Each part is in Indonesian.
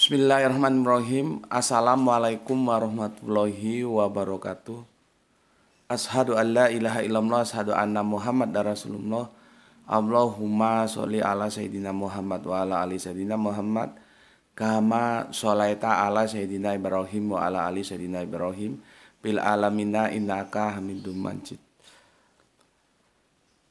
Bismillahirrahmanirrahim. Assalamualaikum warahmatullahi wabarakatuh. Ashadu an la ilaha illallah, ashadu anna Muhammad Rasulullah. Allahumma sholli ala sayyidina Muhammad wa ala ali sayyidina Muhammad. Kama sholaita ala sayyidina Ibrahim wa ala ali sayyidina Ibrahim. Bil alamina innaka hamidum manjid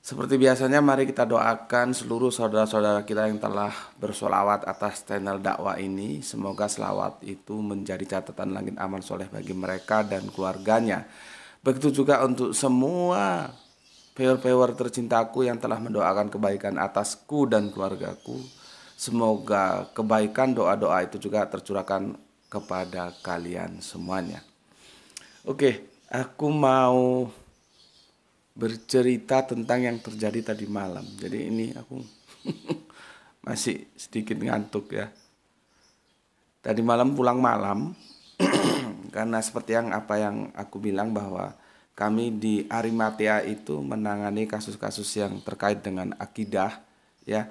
seperti biasanya mari kita doakan seluruh saudara-saudara kita yang telah bersolawat atas channel dakwah ini. Semoga selawat itu menjadi catatan langit aman soleh bagi mereka dan keluarganya. Begitu juga untuk semua peor-peor tercintaku yang telah mendoakan kebaikan atasku dan keluargaku. Semoga kebaikan doa-doa itu juga tercurahkan kepada kalian semuanya. Oke, aku mau bercerita tentang yang terjadi tadi malam. Jadi ini aku masih sedikit ngantuk ya. Tadi malam pulang malam karena seperti yang apa yang aku bilang bahwa kami di Arimatea itu menangani kasus-kasus yang terkait dengan akidah ya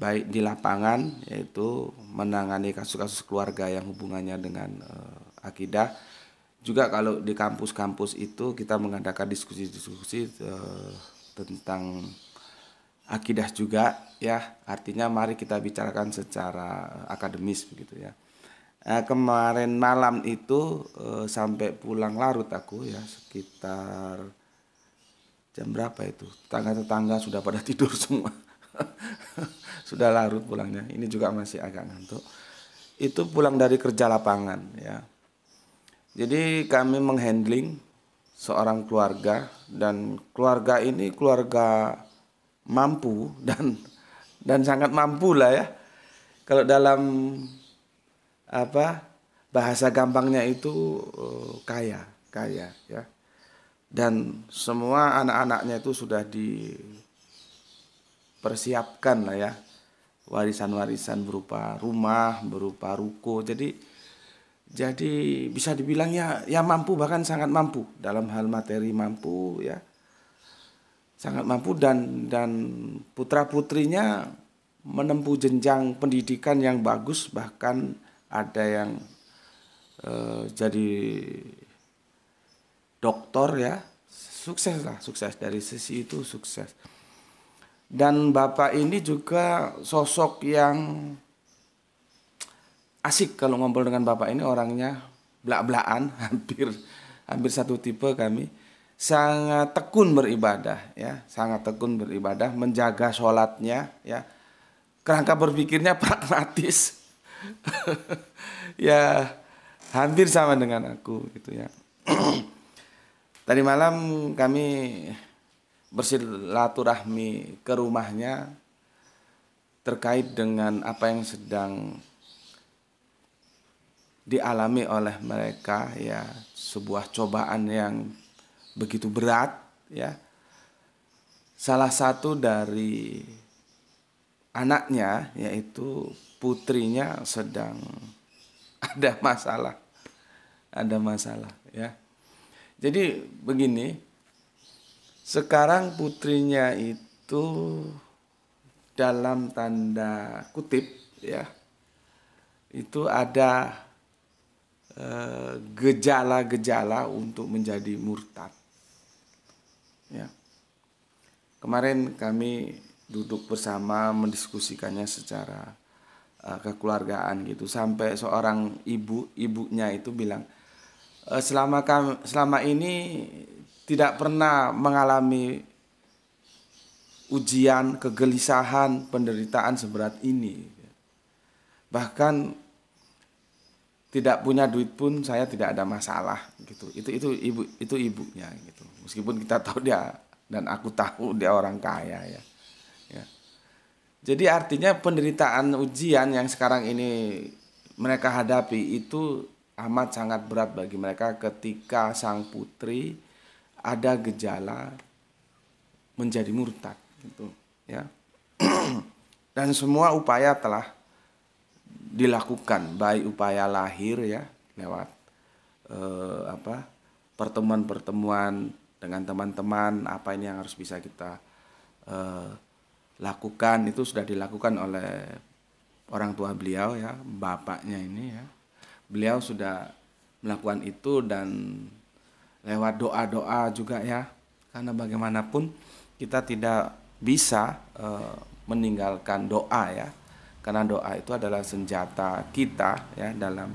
baik di lapangan yaitu menangani kasus-kasus keluarga yang hubungannya dengan uh, akidah juga kalau di kampus-kampus itu kita mengadakan diskusi-diskusi uh, tentang akidah juga ya artinya mari kita bicarakan secara akademis begitu ya nah, kemarin malam itu uh, sampai pulang larut aku ya sekitar jam berapa itu tetangga-tetangga sudah pada tidur semua sudah larut pulangnya ini juga masih agak ngantuk itu pulang dari kerja lapangan ya jadi kami menghandling seorang keluarga dan keluarga ini keluarga mampu dan dan sangat mampu lah ya. Kalau dalam apa bahasa gampangnya itu eh, kaya, kaya ya. Dan semua anak-anaknya itu sudah dipersiapkan lah ya. Warisan-warisan berupa rumah, berupa ruko. Jadi jadi bisa dibilang ya ya mampu bahkan sangat mampu dalam hal materi mampu ya. Sangat mampu dan dan putra-putrinya menempuh jenjang pendidikan yang bagus bahkan ada yang uh, jadi doktor ya. Sukses lah, sukses dari sisi itu sukses. Dan bapak ini juga sosok yang asik kalau ngobrol dengan bapak ini orangnya belak-belakan hampir hampir satu tipe kami sangat tekun beribadah ya sangat tekun beribadah menjaga sholatnya ya kerangka berpikirnya pragmatis ya hampir sama dengan aku gitu ya tadi malam kami bersilaturahmi ke rumahnya terkait dengan apa yang sedang dialami oleh mereka ya sebuah cobaan yang begitu berat ya salah satu dari anaknya yaitu putrinya sedang ada masalah ada masalah ya jadi begini sekarang putrinya itu dalam tanda kutip ya itu ada Eh, gejala-gejala untuk menjadi murtad. Ya. Kemarin kami duduk bersama mendiskusikannya secara uh, kekeluargaan gitu sampai seorang ibu ibunya itu bilang e, selama kami, selama ini tidak pernah mengalami ujian kegelisahan penderitaan seberat ini bahkan tidak punya duit pun saya tidak ada masalah gitu itu itu ibu itu ibunya gitu meskipun kita tahu dia dan aku tahu dia orang kaya ya ya jadi artinya penderitaan ujian yang sekarang ini mereka hadapi itu amat sangat berat bagi mereka ketika sang putri ada gejala menjadi murtad gitu ya dan semua upaya telah dilakukan baik upaya lahir ya lewat eh, apa pertemuan-pertemuan dengan teman-teman apa ini yang harus bisa kita eh, lakukan itu sudah dilakukan oleh orang tua beliau ya bapaknya ini ya beliau sudah melakukan itu dan lewat doa-doa juga ya karena bagaimanapun kita tidak bisa eh, meninggalkan doa ya karena doa itu adalah senjata kita ya dalam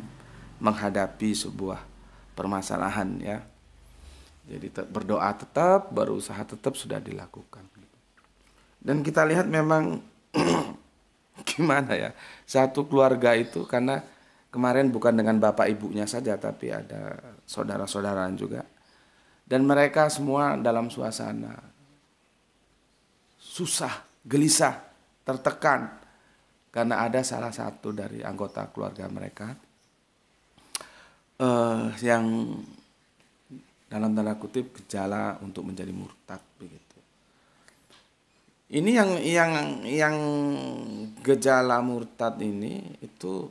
menghadapi sebuah permasalahan ya jadi berdoa tetap berusaha tetap sudah dilakukan dan kita lihat memang gimana ya satu keluarga itu karena kemarin bukan dengan bapak ibunya saja tapi ada saudara-saudaraan juga dan mereka semua dalam suasana susah gelisah tertekan karena ada salah satu dari anggota keluarga mereka uh, yang dalam tanda kutip gejala untuk menjadi murtad begitu. Ini yang yang yang gejala murtad ini itu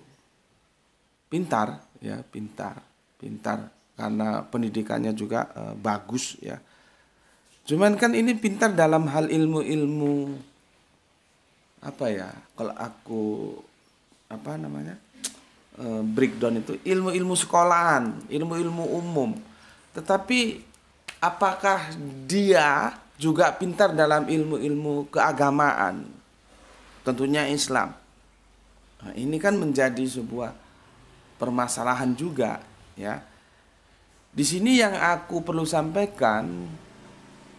pintar ya, pintar, pintar karena pendidikannya juga uh, bagus ya. Cuman kan ini pintar dalam hal ilmu-ilmu apa ya kalau aku apa namanya e, breakdown itu ilmu-ilmu sekolahan ilmu-ilmu umum tetapi apakah dia juga pintar dalam ilmu-ilmu keagamaan tentunya Islam nah, ini kan menjadi sebuah permasalahan juga ya di sini yang aku perlu sampaikan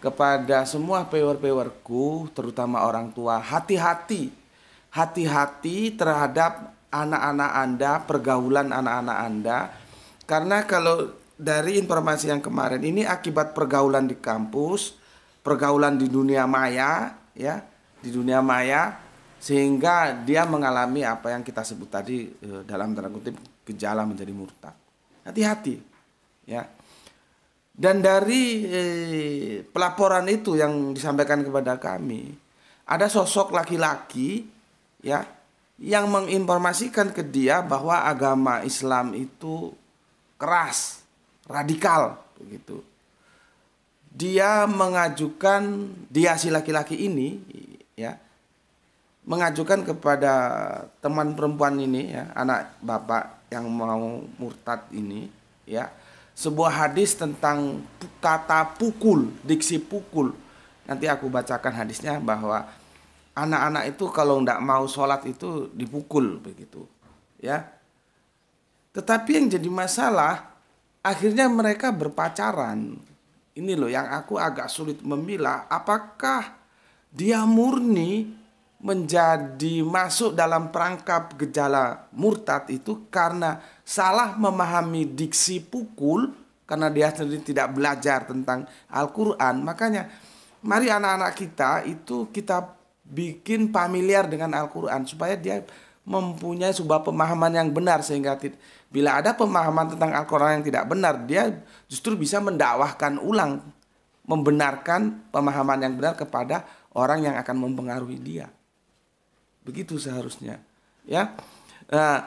kepada semua pewer-pewerku, terutama orang tua, hati-hati. Hati-hati terhadap anak-anak Anda, pergaulan anak-anak Anda. Karena kalau dari informasi yang kemarin ini akibat pergaulan di kampus, pergaulan di dunia maya, ya, di dunia maya sehingga dia mengalami apa yang kita sebut tadi eh, dalam tanda kutip gejala menjadi murtad. Hati-hati. Ya. Dan dari eh, pelaporan itu yang disampaikan kepada kami, ada sosok laki-laki ya yang menginformasikan ke dia bahwa agama Islam itu keras, radikal begitu. Dia mengajukan dia si laki-laki ini ya mengajukan kepada teman perempuan ini ya, anak bapak yang mau murtad ini ya sebuah hadis tentang kata pukul, diksi pukul. Nanti aku bacakan hadisnya bahwa anak-anak itu kalau tidak mau sholat itu dipukul begitu, ya. Tetapi yang jadi masalah akhirnya mereka berpacaran. Ini loh yang aku agak sulit memilah apakah dia murni menjadi masuk dalam perangkap gejala murtad itu karena salah memahami diksi pukul karena dia sendiri tidak belajar tentang Al-Qur'an. Makanya mari anak-anak kita itu kita bikin familiar dengan Al-Qur'an supaya dia mempunyai sebuah pemahaman yang benar sehingga bila ada pemahaman tentang Al-Qur'an yang tidak benar, dia justru bisa mendakwahkan ulang membenarkan pemahaman yang benar kepada orang yang akan mempengaruhi dia. Begitu seharusnya. Ya. Nah,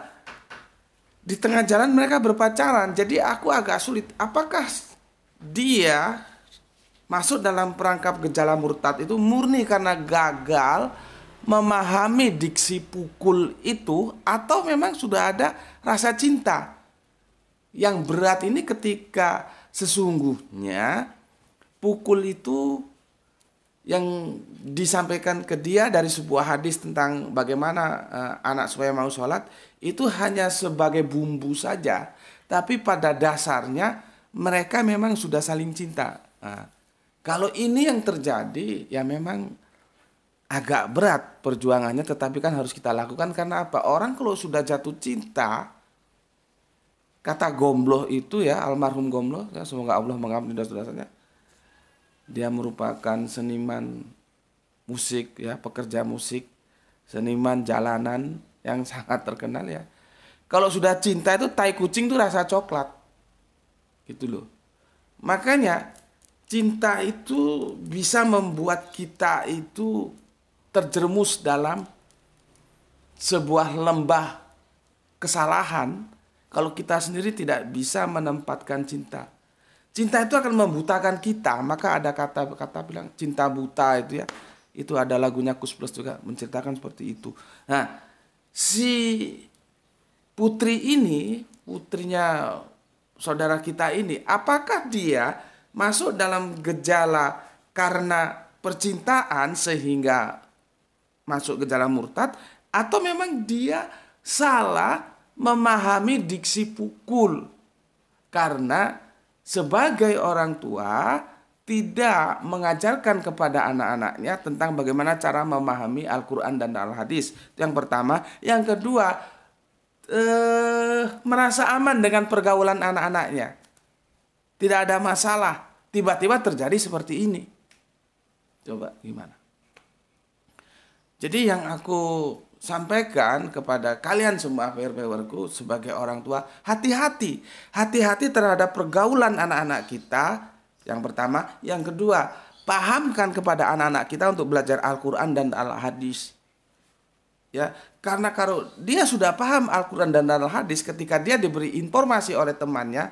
di tengah jalan mereka berpacaran. Jadi aku agak sulit. Apakah dia masuk dalam perangkap gejala murtad itu murni karena gagal memahami diksi pukul itu atau memang sudah ada rasa cinta? Yang berat ini ketika sesungguhnya pukul itu yang disampaikan ke dia dari sebuah hadis tentang bagaimana uh, anak supaya mau sholat itu hanya sebagai bumbu saja, tapi pada dasarnya mereka memang sudah saling cinta. Nah, kalau ini yang terjadi, ya memang agak berat perjuangannya, tetapi kan harus kita lakukan karena apa? Orang kalau sudah jatuh cinta, kata gombloh itu ya almarhum gombloh, ya, semoga Allah mengampuni dosa-dosanya dia merupakan seniman musik ya pekerja musik seniman jalanan yang sangat terkenal ya kalau sudah cinta itu tai kucing tuh rasa coklat gitu loh makanya cinta itu bisa membuat kita itu terjerumus dalam sebuah lembah kesalahan kalau kita sendiri tidak bisa menempatkan cinta Cinta itu akan membutakan kita, maka ada kata-kata bilang cinta buta itu ya. Itu ada lagunya Kus Plus juga menceritakan seperti itu. Nah, si putri ini, putrinya saudara kita ini, apakah dia masuk dalam gejala karena percintaan sehingga masuk gejala murtad atau memang dia salah memahami diksi pukul karena sebagai orang tua tidak mengajarkan kepada anak-anaknya tentang bagaimana cara memahami Al-Quran dan Al-Hadis. Yang pertama, yang kedua, eh, merasa aman dengan pergaulan anak-anaknya. Tidak ada masalah. Tiba-tiba terjadi seperti ini. Coba gimana? Jadi yang aku sampaikan kepada kalian semua PRP sebagai orang tua hati-hati hati-hati terhadap pergaulan anak-anak kita yang pertama yang kedua pahamkan kepada anak-anak kita untuk belajar Al-Quran dan Al-Hadis ya karena kalau dia sudah paham Al-Quran dan Al-Hadis ketika dia diberi informasi oleh temannya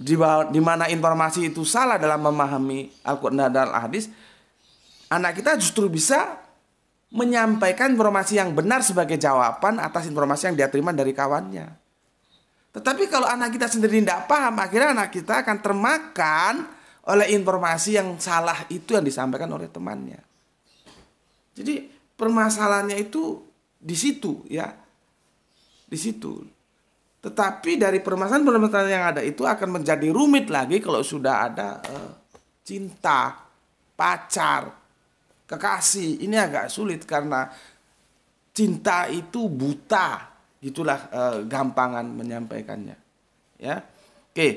di, di mana informasi itu salah dalam memahami Al-Quran dan Al-Hadis anak kita justru bisa menyampaikan informasi yang benar sebagai jawaban atas informasi yang dia terima dari kawannya. Tetapi kalau anak kita sendiri tidak paham, akhirnya anak kita akan termakan oleh informasi yang salah itu yang disampaikan oleh temannya. Jadi permasalahannya itu di situ ya. Di situ. Tetapi dari permasalahan-permasalahan yang ada itu akan menjadi rumit lagi kalau sudah ada uh, cinta, pacar, kekasih ini agak sulit karena cinta itu buta itulah eh, gampangan menyampaikannya ya oke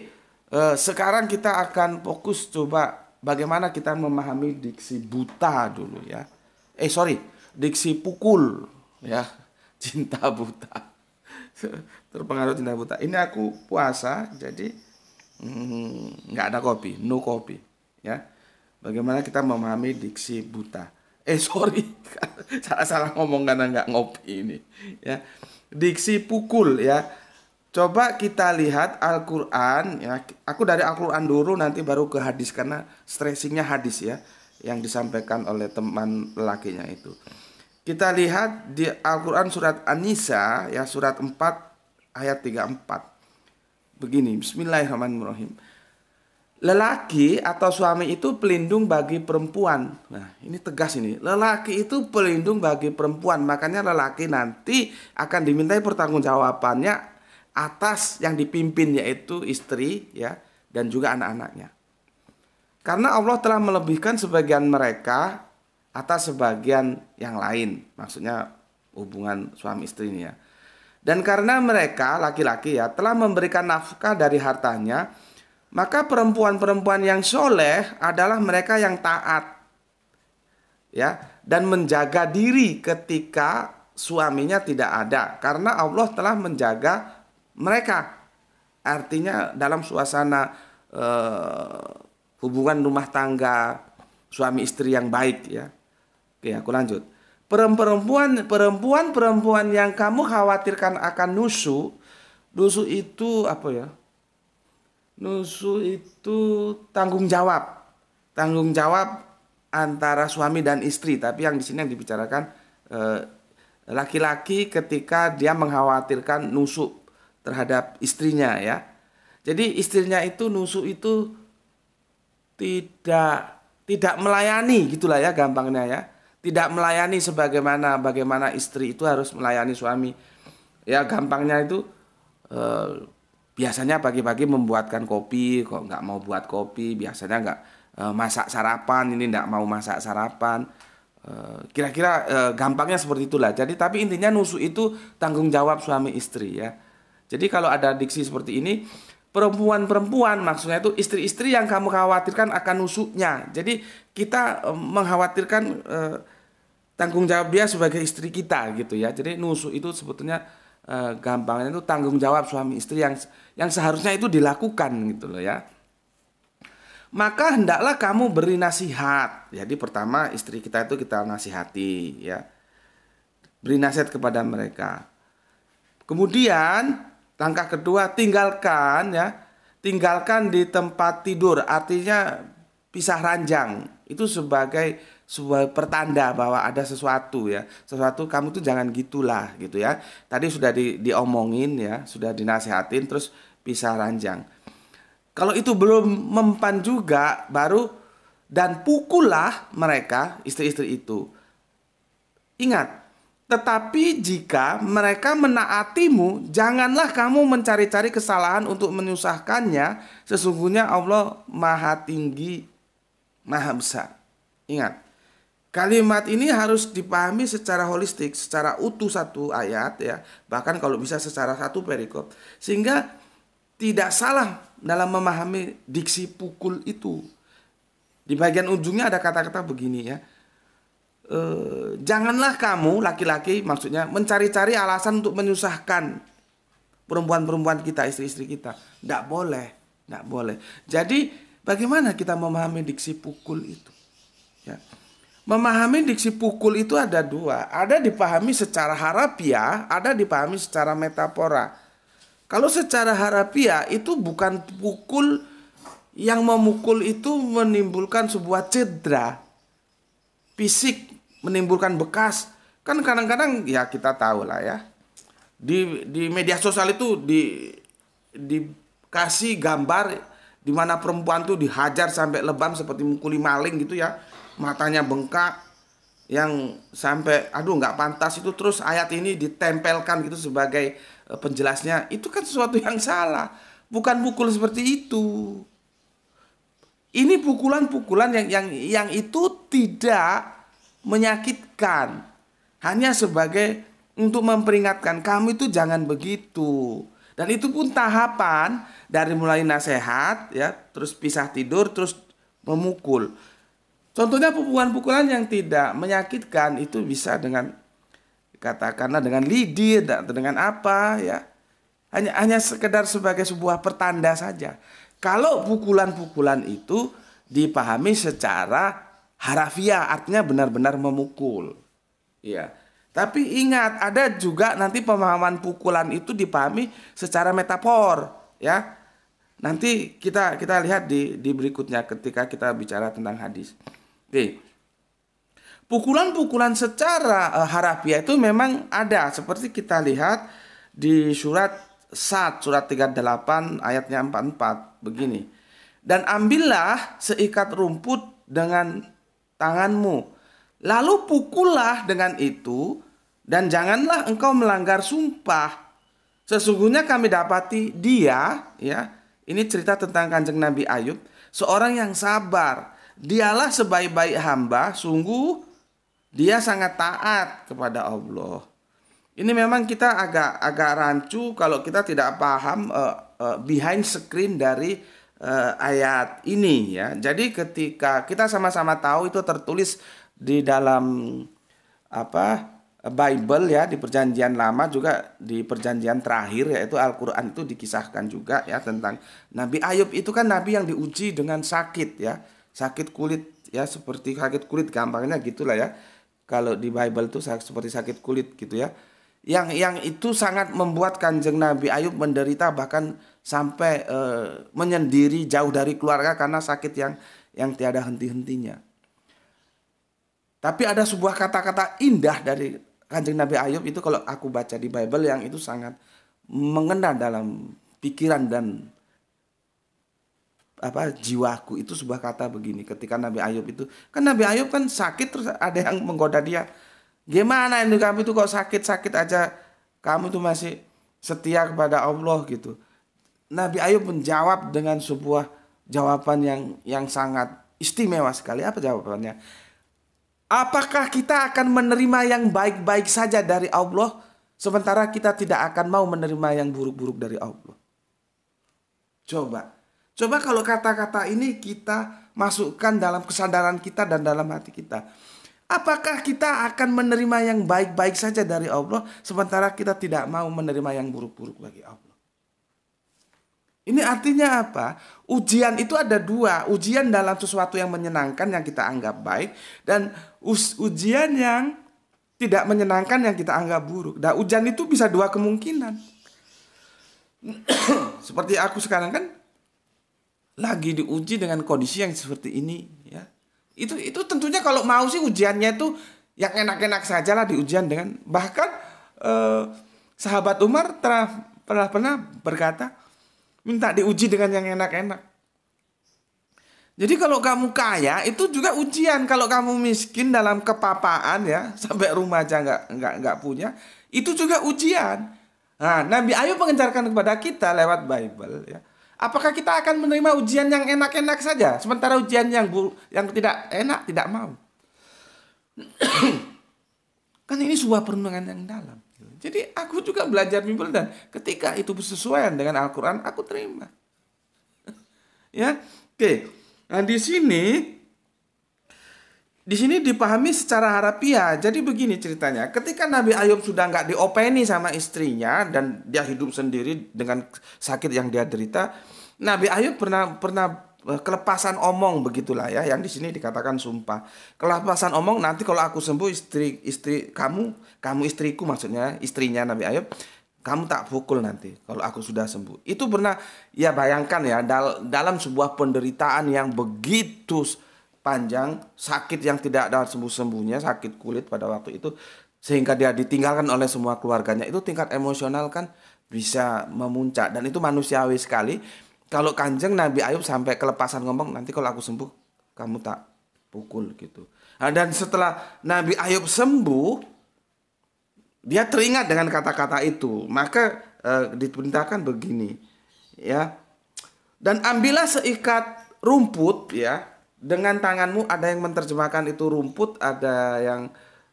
eh, sekarang kita akan fokus coba bagaimana kita memahami diksi buta dulu ya eh sorry diksi pukul ya cinta buta terpengaruh cinta buta ini aku puasa jadi hmm, nggak mm, ada kopi no kopi ya Bagaimana kita memahami diksi buta? Eh sorry, salah-salah ngomong karena nggak ngopi ini. Ya, diksi pukul ya. Coba kita lihat Al-Quran ya. Aku dari Al-Quran dulu nanti baru ke hadis karena stressingnya hadis ya yang disampaikan oleh teman lelakinya itu. Kita lihat di Al-Quran surat An-Nisa ya surat 4 ayat 34. Begini, Bismillahirrahmanirrahim. Lelaki atau suami itu pelindung bagi perempuan. Nah, ini tegas ini. Lelaki itu pelindung bagi perempuan. Makanya lelaki nanti akan dimintai pertanggungjawabannya atas yang dipimpin yaitu istri ya dan juga anak-anaknya. Karena Allah telah melebihkan sebagian mereka atas sebagian yang lain. Maksudnya hubungan suami istri ini ya. Dan karena mereka laki-laki ya telah memberikan nafkah dari hartanya, maka perempuan-perempuan yang soleh adalah mereka yang taat. Ya, dan menjaga diri ketika suaminya tidak ada karena Allah telah menjaga mereka. Artinya dalam suasana eh, hubungan rumah tangga suami istri yang baik ya. Oke, aku lanjut. Perempuan perempuan perempuan yang kamu khawatirkan akan nusu, nusu itu apa ya? Nusu itu tanggung jawab. Tanggung jawab antara suami dan istri, tapi yang di sini yang dibicarakan eh, laki-laki e, ketika dia mengkhawatirkan nusu terhadap istrinya ya. Jadi istrinya itu nusu itu tidak tidak melayani gitulah ya gampangnya ya. Tidak melayani sebagaimana bagaimana istri itu harus melayani suami. Ya gampangnya itu eh, biasanya pagi-pagi membuatkan kopi kok nggak mau buat kopi biasanya nggak e, masak sarapan ini nggak mau masak sarapan e, kira-kira e, gampangnya seperti itulah jadi tapi intinya nusu itu tanggung jawab suami istri ya jadi kalau ada diksi seperti ini perempuan-perempuan maksudnya itu istri-istri yang kamu khawatirkan akan nusuknya jadi kita e, mengkhawatirkan e, tanggung jawab dia sebagai istri kita gitu ya jadi nusuk itu sebetulnya eh, gampangnya itu tanggung jawab suami istri yang yang seharusnya itu dilakukan gitu loh ya. Maka hendaklah kamu beri nasihat. Jadi pertama istri kita itu kita nasihati ya. Beri nasihat kepada mereka. Kemudian langkah kedua tinggalkan ya. Tinggalkan di tempat tidur artinya pisah ranjang. Itu sebagai sebuah pertanda bahwa ada sesuatu ya sesuatu kamu tuh jangan gitulah gitu ya tadi sudah di, diomongin ya sudah dinasehatin terus pisah ranjang kalau itu belum mempan juga baru dan pukullah mereka istri-istri itu ingat tetapi jika mereka menaatimu, janganlah kamu mencari-cari kesalahan untuk menyusahkannya. Sesungguhnya Allah Maha Tinggi, Maha Besar. Ingat, Kalimat ini harus dipahami secara holistik, secara utuh satu ayat ya, bahkan kalau bisa secara satu perikop. Sehingga tidak salah dalam memahami diksi pukul itu. Di bagian ujungnya ada kata-kata begini ya. E, janganlah kamu laki-laki maksudnya mencari-cari alasan untuk menyusahkan perempuan-perempuan kita, istri-istri kita. Tidak boleh, tidak boleh. Jadi bagaimana kita memahami diksi pukul itu? Ya. Memahami diksi pukul itu ada dua. Ada dipahami secara harapiah, ada dipahami secara metafora. Kalau secara harapiah itu bukan pukul yang memukul itu menimbulkan sebuah cedera fisik, menimbulkan bekas. Kan kadang-kadang ya kita tahu lah ya. Di di media sosial itu di dikasih gambar di mana perempuan tuh dihajar sampai lebam seperti mukuli maling gitu ya matanya bengkak yang sampai aduh nggak pantas itu terus ayat ini ditempelkan gitu sebagai e, penjelasnya itu kan sesuatu yang salah bukan pukul seperti itu ini pukulan-pukulan yang yang yang itu tidak menyakitkan hanya sebagai untuk memperingatkan kamu itu jangan begitu dan itu pun tahapan dari mulai nasihat ya terus pisah tidur terus memukul Contohnya pukulan-pukulan yang tidak menyakitkan itu bisa dengan katakanlah dengan lidi atau dengan apa ya. Hanya hanya sekedar sebagai sebuah pertanda saja. Kalau pukulan-pukulan itu dipahami secara harafiah artinya benar-benar memukul. Ya. Tapi ingat ada juga nanti pemahaman pukulan itu dipahami secara metafor, ya. Nanti kita kita lihat di di berikutnya ketika kita bicara tentang hadis. Pukulan-pukulan secara uh, harafiah itu memang ada seperti kita lihat di surat Sat surat 38 ayatnya 44 begini. Dan ambillah seikat rumput dengan tanganmu lalu pukullah dengan itu dan janganlah engkau melanggar sumpah. Sesungguhnya kami dapati dia ya, ini cerita tentang Kanjeng Nabi Ayub, seorang yang sabar dialah sebaik-baik hamba, sungguh dia sangat taat kepada Allah. Ini memang kita agak agak rancu kalau kita tidak paham uh, uh, behind screen dari uh, ayat ini ya. Jadi ketika kita sama-sama tahu itu tertulis di dalam apa Bible ya di perjanjian lama juga di perjanjian terakhir yaitu Al-Qur'an itu dikisahkan juga ya tentang Nabi Ayub itu kan nabi yang diuji dengan sakit ya sakit kulit ya seperti sakit kulit gampangnya gitulah ya kalau di Bible tuh seperti sakit kulit gitu ya yang yang itu sangat membuat kanjeng Nabi Ayub menderita bahkan sampai e, menyendiri jauh dari keluarga karena sakit yang yang tiada henti-hentinya. Tapi ada sebuah kata-kata indah dari kanjeng Nabi Ayub itu kalau aku baca di Bible yang itu sangat mengena dalam pikiran dan apa jiwaku itu sebuah kata begini ketika Nabi Ayub itu kan Nabi Ayub kan sakit terus ada yang menggoda dia gimana ini kamu itu kok sakit sakit aja kamu tuh masih setia kepada Allah gitu Nabi Ayub menjawab dengan sebuah jawaban yang yang sangat istimewa sekali apa jawabannya apakah kita akan menerima yang baik-baik saja dari Allah sementara kita tidak akan mau menerima yang buruk-buruk dari Allah coba Coba kalau kata-kata ini kita masukkan dalam kesadaran kita dan dalam hati kita. Apakah kita akan menerima yang baik-baik saja dari Allah sementara kita tidak mau menerima yang buruk-buruk bagi Allah? Ini artinya apa? Ujian itu ada dua. Ujian dalam sesuatu yang menyenangkan yang kita anggap baik dan ujian yang tidak menyenangkan yang kita anggap buruk. Dan nah, ujian itu bisa dua kemungkinan. Seperti aku sekarang kan lagi diuji dengan kondisi yang seperti ini ya itu itu tentunya kalau mau sih ujiannya itu yang enak-enak sajalah lah diujian dengan bahkan eh, sahabat Umar telah pernah pernah berkata minta diuji dengan yang enak-enak jadi kalau kamu kaya itu juga ujian kalau kamu miskin dalam kepapaan ya sampai rumah aja nggak nggak nggak punya itu juga ujian nah Nabi Ayub mengencarkan kepada kita lewat Bible ya Apakah kita akan menerima ujian yang enak-enak saja, sementara ujian yang bu yang tidak enak tidak mau? kan ini sebuah perenungan yang dalam. Jadi aku juga belajar Bible dan ketika itu bersesuaian dengan Al-Quran, aku terima. ya, oke. Nah di sini di sini dipahami secara harapiah Jadi begini ceritanya, ketika Nabi Ayub sudah nggak diopeni sama istrinya dan dia hidup sendiri dengan sakit yang dia derita, Nabi Ayub pernah pernah e, kelepasan omong begitulah ya, yang di sini dikatakan sumpah. Kelepasan omong nanti kalau aku sembuh istri istri kamu, kamu istriku maksudnya, istrinya Nabi Ayub, kamu tak pukul nanti kalau aku sudah sembuh. Itu pernah ya bayangkan ya dal dalam sebuah penderitaan yang begitu panjang, sakit yang tidak ada sembuh-sembuhnya, sakit kulit pada waktu itu sehingga dia ditinggalkan oleh semua keluarganya. Itu tingkat emosional kan bisa memuncak dan itu manusiawi sekali. Kalau Kanjeng Nabi Ayub sampai kelepasan ngomong, nanti kalau aku sembuh kamu tak pukul gitu. Nah, dan setelah Nabi Ayub sembuh, dia teringat dengan kata-kata itu. Maka eh, diperintahkan begini, ya. Dan ambillah seikat rumput, ya, dengan tanganmu ada yang menerjemahkan itu rumput, ada yang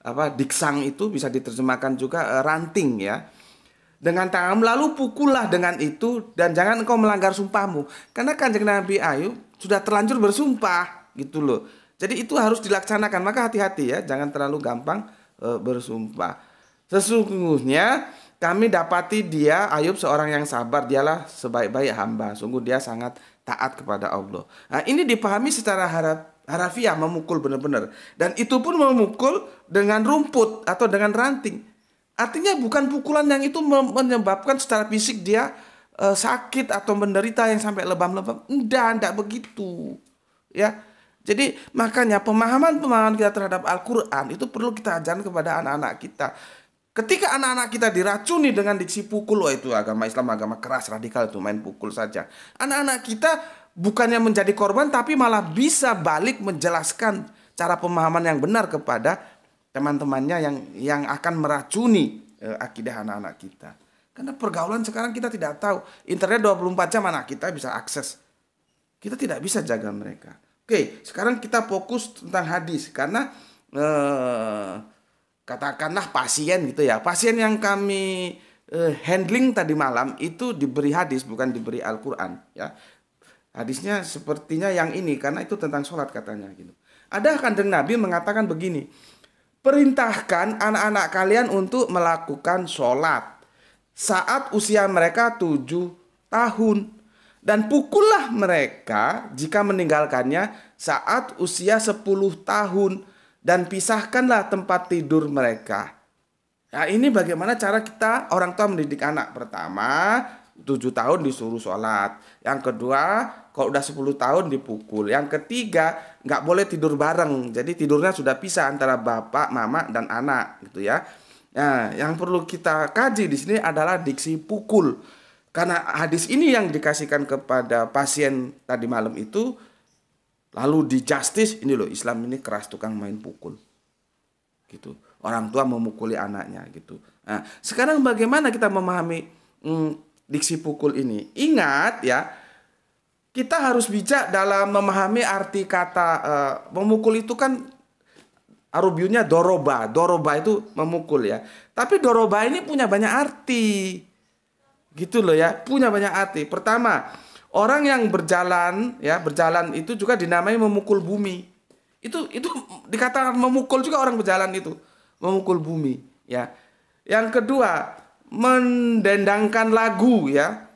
apa diksang itu bisa diterjemahkan juga uh, ranting ya. Dengan tangan lalu pukullah dengan itu dan jangan engkau melanggar sumpahmu. Karena kanjeng Nabi Ayub sudah terlanjur bersumpah gitu loh. Jadi itu harus dilaksanakan. Maka hati-hati ya, jangan terlalu gampang uh, bersumpah. Sesungguhnya kami dapati dia Ayub seorang yang sabar, dialah sebaik-baik hamba. Sungguh dia sangat taat kepada Allah. Nah, ini dipahami secara harap harafiah memukul benar-benar dan itu pun memukul dengan rumput atau dengan ranting. Artinya bukan pukulan yang itu menyebabkan secara fisik dia e, sakit atau menderita yang sampai lebam-lebam. Enggak, enggak begitu. Ya. Jadi makanya pemahaman-pemahaman kita terhadap Al-Qur'an itu perlu kita ajarkan kepada anak-anak kita. Ketika anak-anak kita diracuni dengan diksi pukul, oh itu agama Islam agama keras radikal itu main pukul saja. Anak-anak kita bukannya menjadi korban tapi malah bisa balik menjelaskan cara pemahaman yang benar kepada teman-temannya yang yang akan meracuni eh, akidah anak-anak kita. Karena pergaulan sekarang kita tidak tahu. Internet 24 jam anak kita bisa akses. Kita tidak bisa jaga mereka. Oke, sekarang kita fokus tentang hadis karena eh, katakanlah pasien gitu ya. Pasien yang kami uh, handling tadi malam itu diberi hadis bukan diberi Al-Qur'an ya. Hadisnya sepertinya yang ini karena itu tentang sholat katanya gitu. Ada kandeng Nabi mengatakan begini, perintahkan anak-anak kalian untuk melakukan sholat saat usia mereka tujuh tahun dan pukullah mereka jika meninggalkannya saat usia sepuluh tahun dan pisahkanlah tempat tidur mereka. Nah, ini bagaimana cara kita orang tua mendidik anak. Pertama, 7 tahun disuruh sholat. Yang kedua, kalau udah 10 tahun dipukul. Yang ketiga, nggak boleh tidur bareng. Jadi tidurnya sudah pisah antara bapak, mama, dan anak gitu ya. Nah, yang perlu kita kaji di sini adalah diksi pukul. Karena hadis ini yang dikasihkan kepada pasien tadi malam itu Lalu di justice ini loh Islam ini keras tukang main pukul. Gitu. Orang tua memukuli anaknya gitu. Nah, sekarang bagaimana kita memahami hmm, diksi pukul ini? Ingat ya, kita harus bijak dalam memahami arti kata uh, memukul itu kan arubiunya doroba. Doroba itu memukul ya. Tapi doroba ini punya banyak arti. Gitu loh ya, punya banyak arti. Pertama, Orang yang berjalan ya berjalan itu juga dinamai memukul bumi. Itu itu dikatakan memukul juga orang berjalan itu memukul bumi ya. Yang kedua mendendangkan lagu ya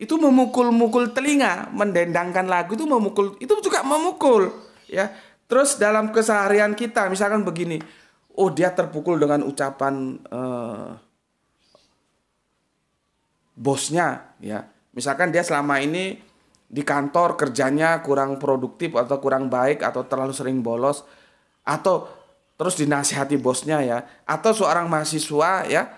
itu memukul-mukul telinga, mendendangkan lagu itu memukul, itu juga memukul, ya. Terus dalam keseharian kita, misalkan begini, oh dia terpukul dengan ucapan uh, bosnya, ya. Misalkan dia selama ini di kantor kerjanya kurang produktif atau kurang baik atau terlalu sering bolos atau terus dinasihati bosnya ya atau seorang mahasiswa ya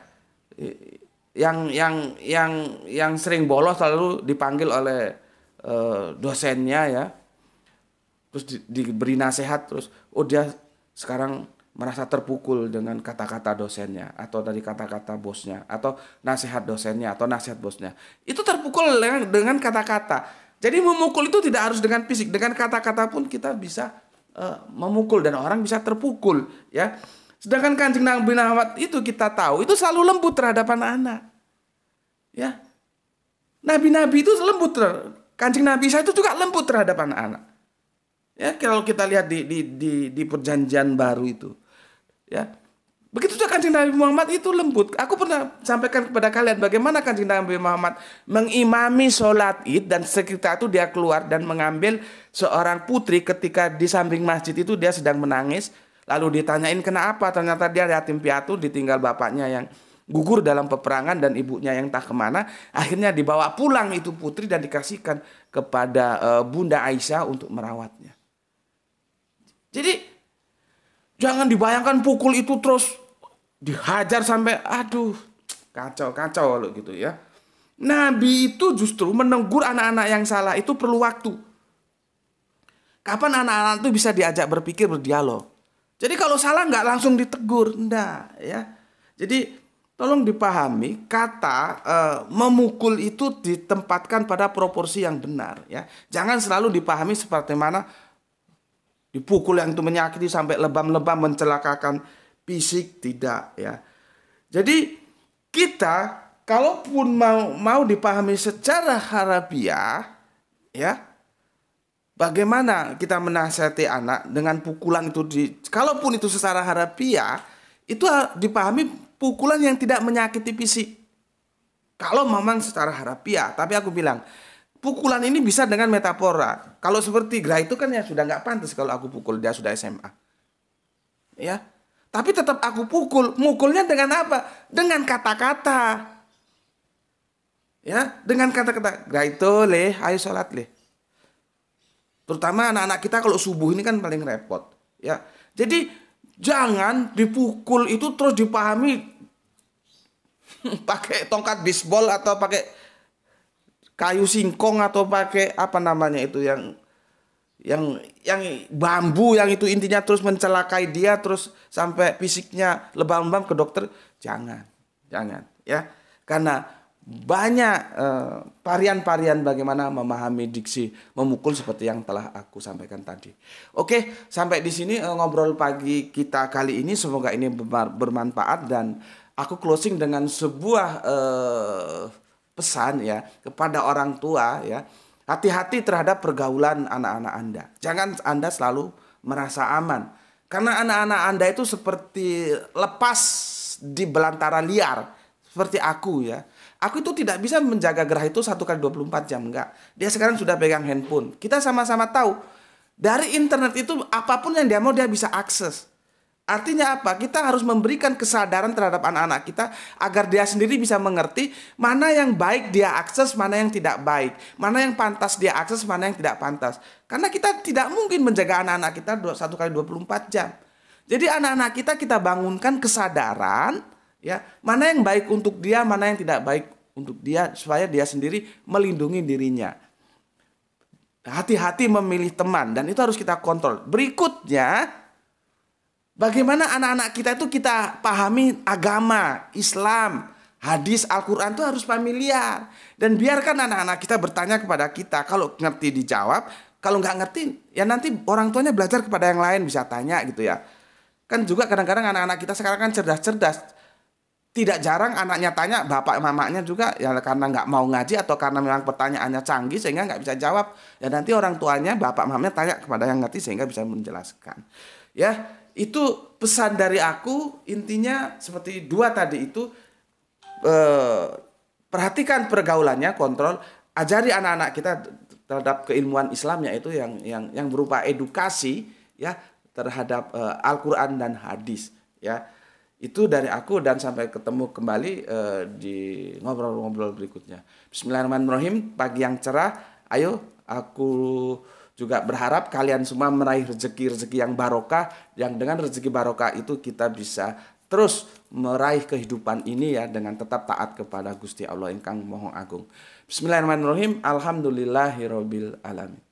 yang yang yang yang sering bolos lalu dipanggil oleh e, dosennya ya terus di, diberi nasihat terus oh dia sekarang merasa terpukul dengan kata-kata dosennya atau dari kata-kata bosnya atau nasihat dosennya atau nasihat bosnya itu terpukul dengan, kata-kata jadi memukul itu tidak harus dengan fisik dengan kata-kata pun kita bisa uh, memukul dan orang bisa terpukul ya sedangkan kancing Nabi Muhammad itu kita tahu itu selalu lembut terhadap anak-anak ya nabi-nabi itu lembut ter kancing Nabi saya itu juga lembut terhadap anak-anak ya kalau kita lihat di di di, di perjanjian baru itu ya begitu juga kanjeng Nabi Muhammad itu lembut aku pernah sampaikan kepada kalian bagaimana kanjeng Nabi Muhammad mengimami sholat id dan sekitar itu dia keluar dan mengambil seorang putri ketika di samping masjid itu dia sedang menangis lalu ditanyain kenapa ternyata dia yatim piatu ditinggal bapaknya yang gugur dalam peperangan dan ibunya yang tak kemana akhirnya dibawa pulang itu putri dan dikasihkan kepada eh, bunda Aisyah untuk merawatnya jadi jangan dibayangkan pukul itu terus dihajar sampai aduh kacau kacau loh gitu ya Nabi itu justru menegur anak-anak yang salah itu perlu waktu kapan anak-anak itu bisa diajak berpikir berdialog jadi kalau salah nggak langsung ditegur ndak ya jadi tolong dipahami kata e, memukul itu ditempatkan pada proporsi yang benar ya jangan selalu dipahami seperti mana dipukul yang itu menyakiti sampai lebam-lebam mencelakakan fisik tidak ya. Jadi kita kalaupun mau mau dipahami secara harafiah ya bagaimana kita menasihati anak dengan pukulan itu di kalaupun itu secara harafiah itu dipahami pukulan yang tidak menyakiti fisik. Kalau memang secara harapiah, tapi aku bilang pukulan ini bisa dengan metafora. Kalau seperti gerah itu kan ya sudah nggak pantas kalau aku pukul dia sudah SMA. Ya. Tapi tetap aku pukul, mukulnya dengan apa? Dengan kata-kata. Ya, dengan kata-kata. Gerah itu leh, ayo sholat leh. Terutama anak-anak kita kalau subuh ini kan paling repot. Ya. Jadi jangan dipukul itu terus dipahami pakai tongkat bisbol atau pakai kayu singkong atau pakai apa namanya itu yang yang yang bambu yang itu intinya terus mencelakai dia terus sampai fisiknya lebam-lebam ke dokter jangan jangan ya karena banyak varian eh, varian-varian bagaimana memahami diksi memukul seperti yang telah aku sampaikan tadi. Oke, sampai di sini uh, ngobrol pagi kita kali ini semoga ini bermanfaat dan aku closing dengan sebuah uh, pesan ya kepada orang tua ya hati-hati terhadap pergaulan anak-anak Anda. Jangan Anda selalu merasa aman karena anak-anak Anda itu seperti lepas di belantara liar seperti aku ya. Aku itu tidak bisa menjaga gerah itu satu kali 24 jam enggak. Dia sekarang sudah pegang handphone. Kita sama-sama tahu dari internet itu apapun yang dia mau dia bisa akses. Artinya apa? Kita harus memberikan kesadaran terhadap anak-anak kita agar dia sendiri bisa mengerti mana yang baik dia akses, mana yang tidak baik, mana yang pantas dia akses, mana yang tidak pantas. Karena kita tidak mungkin menjaga anak-anak kita 1 kali 24 jam. Jadi anak-anak kita kita bangunkan kesadaran ya, mana yang baik untuk dia, mana yang tidak baik untuk dia supaya dia sendiri melindungi dirinya. Hati-hati memilih teman dan itu harus kita kontrol. Berikutnya Bagaimana anak-anak kita itu kita pahami agama, Islam, hadis, Al-Quran itu harus familiar. Dan biarkan anak-anak kita bertanya kepada kita. Kalau ngerti dijawab, kalau nggak ngerti, ya nanti orang tuanya belajar kepada yang lain bisa tanya gitu ya. Kan juga kadang-kadang anak-anak kita sekarang kan cerdas-cerdas. Tidak jarang anaknya tanya, bapak mamanya juga ya karena nggak mau ngaji atau karena memang pertanyaannya canggih sehingga nggak bisa jawab. Ya nanti orang tuanya, bapak mamanya tanya kepada yang ngerti sehingga bisa menjelaskan. Ya, itu pesan dari aku intinya seperti dua tadi itu eh, perhatikan pergaulannya kontrol ajari anak-anak kita terhadap keilmuan Islam yaitu yang yang yang berupa edukasi ya terhadap eh, Al-Qur'an dan hadis ya itu dari aku dan sampai ketemu kembali eh, di ngobrol-ngobrol berikutnya Bismillahirrahmanirrahim pagi yang cerah ayo aku juga berharap kalian semua meraih rezeki-rezeki yang barokah yang dengan rezeki barokah itu kita bisa terus meraih kehidupan ini ya dengan tetap taat kepada Gusti Allah yang kang mohong agung. Bismillahirrahmanirrahim. Alhamdulillahirabbil alamin.